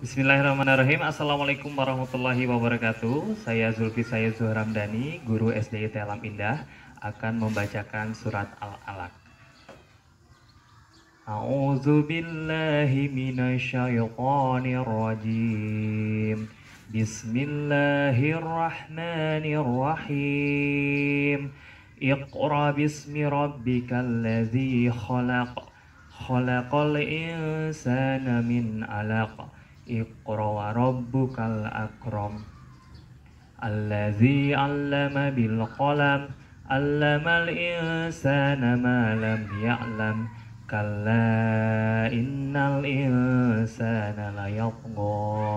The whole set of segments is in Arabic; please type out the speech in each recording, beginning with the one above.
Bismillahirrahmanirrahim. Assalamualaikum warahmatullahi wabarakatuh. Saya Zulfi saya Dhani guru SDI Telam Indah akan membacakan surat Al-Alaq. A'udzu billahi minasyaitonir rajim. Bismillahirrahmanirrahim. Iqra bismi rabbikal ladzi khalaq. Khalaqal insana min 'alaq. اقرأ وربك الأكرم الذي علم بالقلم علم الإنسان ما لم يعلم كلا إن الإنسان ليطغى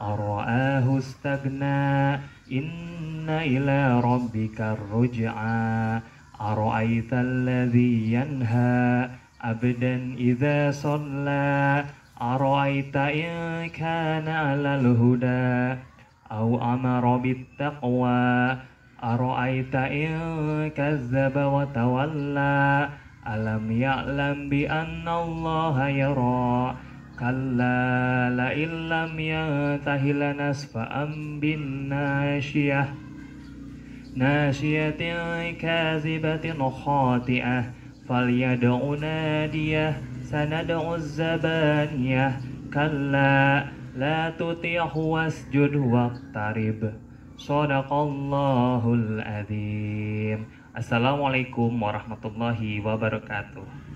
ارآه رآه استغنى إن إلى ربك الرجعى أرأيت الذي ينهى ابدا إذا صلى أرأيت إن كان على الهدى أو أمر بالتقوى أرأيت إن كذب وتولى ألم يعلم بأن الله يرى كلا لئن لم ينته لنسفعا بالناشية ناشية كاذبة خاطئة فليدع ناديه سندع الزبانية كلا لا تطيعه واسجد واقترب Sadaqallahul Azim Assalamualaikum warahmatullahi wabarakatuh